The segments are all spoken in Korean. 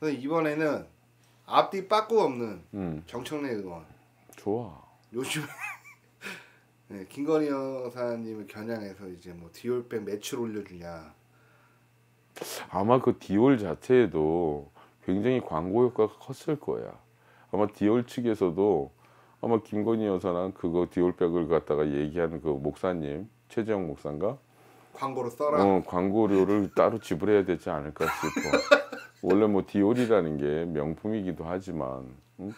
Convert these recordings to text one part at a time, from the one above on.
그래서 이번에는 앞뒤 빠꾸 없는 음. 정청래 의원. 좋아. 요즘 네, 김건희 여사님을 겨냥해서 이제 뭐 디올백 매출 올려주냐. 아마 그 디올 자체에도 굉장히 광고 효과가 컸을 거야. 아마 디올 측에서도 아마 김건희 여사랑 그거 디올백을 갖다가 얘기하그 목사님 최재형 목사인가? 광고로 써라. 어, 광고료를 따로 지불해야 되지 않을까 싶어. 원래 뭐 디올이라는 게 명품이기도 하지만 음?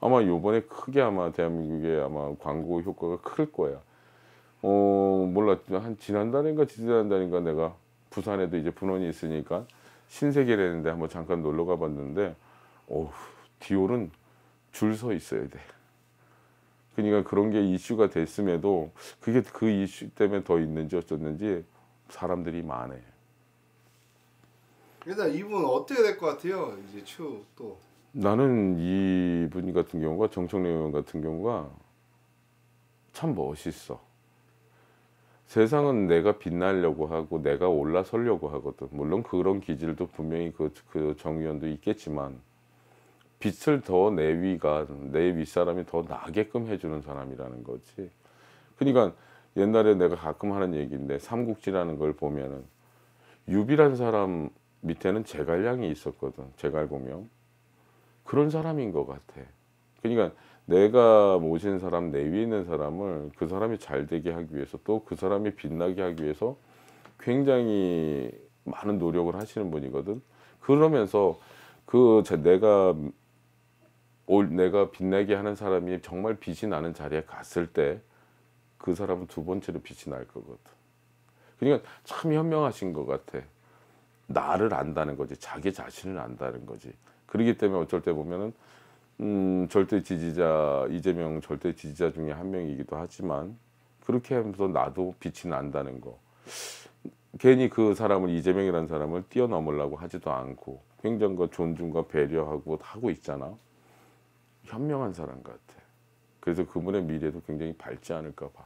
아마 요번에 크게 아마 대한민국에 아마 광고 효과가 클 거야. 어 몰라 한 지난달인가 지난달인가 내가 부산에도 이제 분원이 있으니까 신세계라는데 한번 잠깐 놀러 가봤는데 어 디올은 줄 서 있어야 돼. 그러니까 그런 게 이슈가 됐음에도 그게 그 이슈 때문에 더 있는지 어쩌는지 사람들이 많아요. 일단 이분 어떻게 될 것 같아요? 이제 추 또. 나는 이분 같은 경우가 정청래 의원 같은 경우가 참 멋있어. 세상은 내가 빛나려고 하고 내가 올라서려고 하거든. 물론 그런 기질도 분명히 그, 그의원도 있겠지만 빛을 더 내 위가 내 윗사람이 더 나게끔 해주는 사람이라는 거지. 그러니까 옛날에 내가 가끔 하는 얘기인데 삼국지라는 걸 보면은 유비란 사람 밑에는 제갈량이 있었거든. 제갈보명. 그런 사람인 것 같아. 그러니까 내가 모신 사람, 내 위에 있는 사람을 그 사람이 잘 되게 하기 위해서 또 그 사람이 빛나게 하기 위해서 굉장히 많은 노력을 하시는 분이거든. 그러면서 그 내가 올 내가 빛나게 하는 사람이 정말 빛이 나는 자리에 갔을 때 그 사람은 두 번째로 빛이 날 거거든. 그러니까 참 현명하신 것 같아. 나를 안다는 거지 자기 자신을 안다는 거지 그러기 때문에 어쩔 때 보면은 음, 절대 지지자 이재명 절대 지지자 중에 한 명이기도 하지만 그렇게 하면서 나도 빛이 난다는 거 괜히 그 사람을 이재명이라는 사람을 뛰어넘으려고 하지도 않고 행정과 그 존중과 배려하고 하고 있잖아 현명한 사람 같아 그래서 그분의 미래도 굉장히 밝지 않을까 봐